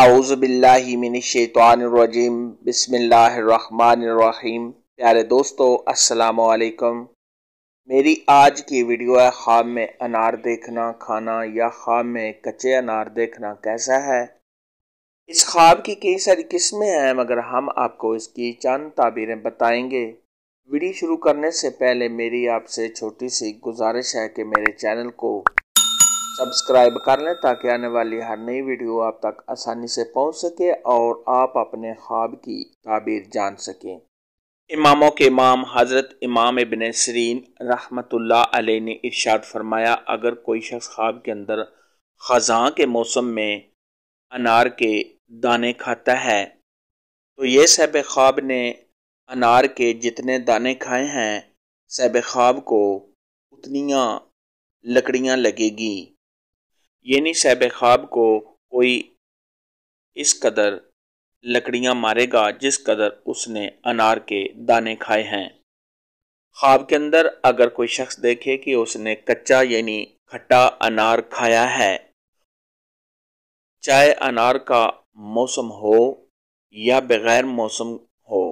आउज़बिल्लिमिनशैतरजीम बसमीम प्यारे दोस्तों अस्सलाम मेरी आज की वीडियो है ख्वाब में अनार देखना खाना या ख्वाब में कच्चे अनार देखना कैसा है इस ख्वाब की कई सारी किस्में हैं मगर हम आपको इसकी चंद ताबीरें बताएंगे वीडियो शुरू करने से पहले मेरी आपसे छोटी सी गुजारिश है कि मेरे चैनल को सब्सक्राइब कर लें ताकि आने वाली हर नई वीडियो आप तक आसानी से पहुंच सके और आप अपने ख्वाब की ताबीर जान सकें इमामों के इमाम हज़रत इमाम इबन सरीन रहमतुल्लाह अलैह ने इरशाद फरमाया अगर कोई शख्स ख्वाब के अंदर ख़जा के मौसम में अनार के दाने खाता है तो ये सैब ख्वाब ने अनार के जितने दाने खाए हैं सहब ख्वाब को उतनियाँ लकड़ियाँ लगेगी यानी सैब ख्वाब को कोई इस कदर लकड़ियां मारेगा जिस कदर उसने अनार के दाने खाए हैं ख्वाब के अंदर अगर कोई शख्स देखे कि उसने कच्चा यानी खट्टा अनार खाया है चाहे अनार का मौसम हो या बग़ैर मौसम हो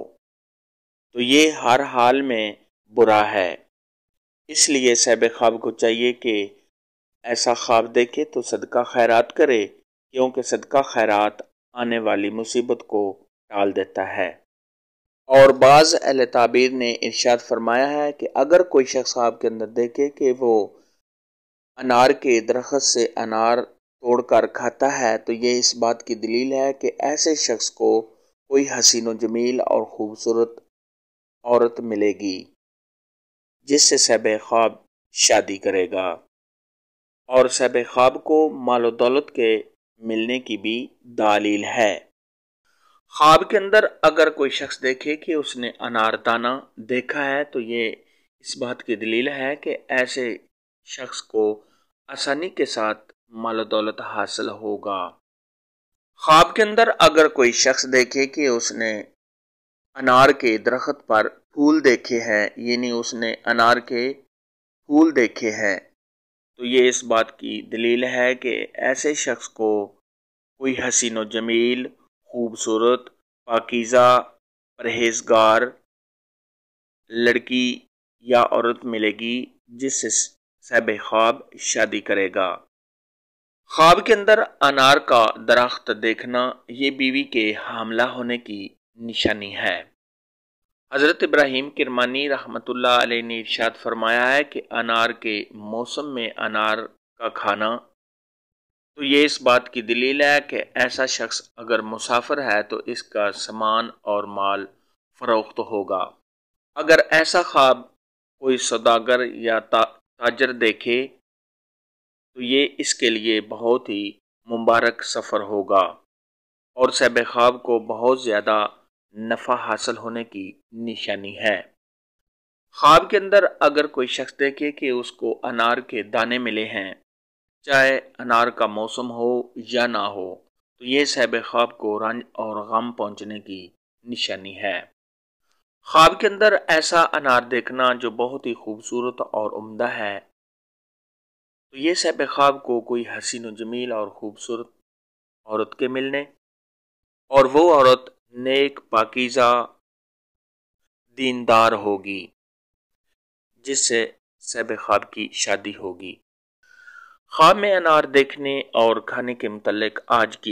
तो ये हर हाल में बुरा है इसलिए सैब ख्वाब को चाहिए कि ऐसा ख्वाब देखे तो सदका खैरात करे क्योंकि सदका खैरात आने वाली मुसीबत को टाल देता है और बाज़ अल ताबीर ने इर्शाद फरमाया है कि अगर कोई शख्स के अंदर देखे कि वो अनार के दरख्त से अनार तोड़ कर खाता है तो ये इस बात की दलील है कि ऐसे शख्स को कोई हसीन जमील और ख़ूबसूरत औरत मिलेगी जिससे सैब ख्वाब शादी करेगा और सैब ख्वाब को मालो दौलत के मिलने की भी दालील है ख्वाब के अंदर अगर कोई शख्स देखे कि उसने अनारदाना देखा है तो ये इस बात की दलील है कि ऐसे शख्स को आसानी के साथ मालो दौलत हासिल होगा ख्वाब के अंदर अगर कोई शख्स देखे कि उसने अनार के दरख्त पर फूल देखे हैं यानी उसने अनार के फूल देखे हैं तो ये इस बात की दलील है कि ऐसे शख्स को कोई हसीन जमील खूबसूरत पाकिज़ा परहेजगार लड़की या औरत मिलेगी जिससे सैब ख्वाब शादी करेगा ख्वाब के अंदर अनार का दरख्त देखना ये बीवी के हमला होने की निशानी है हज़रत इब्राहिम किरमानी रहमतुल्लाह अलैह ने इरशाद फरमाया है कि अनार के मौसम में अनार का खाना तो ये इस बात की दलील है कि ऐसा शख्स अगर मुसाफिर है तो इसका सामान और माल फरोख्त तो होगा अगर ऐसा ख्वाब कोई सौदागर या ता, ताजर देखे तो ये इसके लिए बहुत ही मुबारक सफ़र होगा और सैब ख्वाब को बहुत ज़्यादा नफ़ा हासिल होने की निशानी है ख्वाब के अंदर अगर कोई शख्स देखे कि उसको अनार के दाने मिले हैं चाहे अनार का मौसम हो या ना हो तो ये सहब ख्वाब को रंज और गम पहुंचने की निशानी है ख्वाब के अंदर ऐसा अनार देखना जो बहुत ही खूबसूरत और उम्दा है तो ये सहब ख्वाब को कोई हसीन जमील और खूबसूरत औरत के मिलने और वो औरत नेक पाकिज़ा दीनदार होगी जिससे सैब ख्वाब की शादी होगी ख्वाब में अनार देखने और खाने के मतलब आज की